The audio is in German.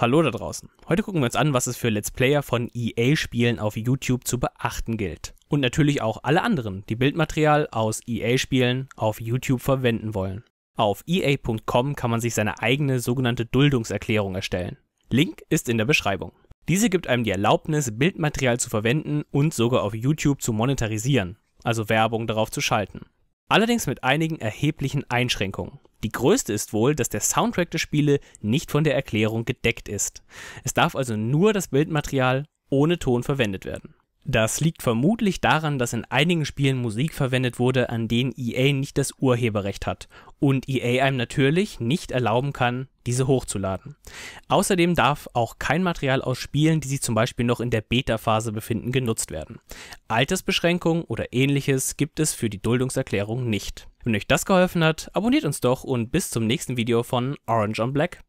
Hallo da draußen. Heute gucken wir uns an, was es für Let's Player von EA-Spielen auf YouTube zu beachten gilt. Und natürlich auch alle anderen, die Bildmaterial aus EA-Spielen auf YouTube verwenden wollen. Auf EA.com kann man sich seine eigene sogenannte Duldungserklärung erstellen. Link ist in der Beschreibung. Diese gibt einem die Erlaubnis, Bildmaterial zu verwenden und sogar auf YouTube zu monetarisieren, also Werbung darauf zu schalten. Allerdings mit einigen erheblichen Einschränkungen. Die größte ist wohl, dass der Soundtrack der Spiele nicht von der Erklärung gedeckt ist. Es darf also nur das Bildmaterial ohne Ton verwendet werden das liegt vermutlich daran, dass in einigen Spielen Musik verwendet wurde, an denen EA nicht das Urheberrecht hat und EA einem natürlich nicht erlauben kann, diese hochzuladen. Außerdem darf auch kein Material aus Spielen, die sich zum Beispiel noch in der Beta-Phase befinden, genutzt werden. Altersbeschränkungen oder ähnliches gibt es für die Duldungserklärung nicht. Wenn euch das geholfen hat, abonniert uns doch und bis zum nächsten Video von Orange on Black.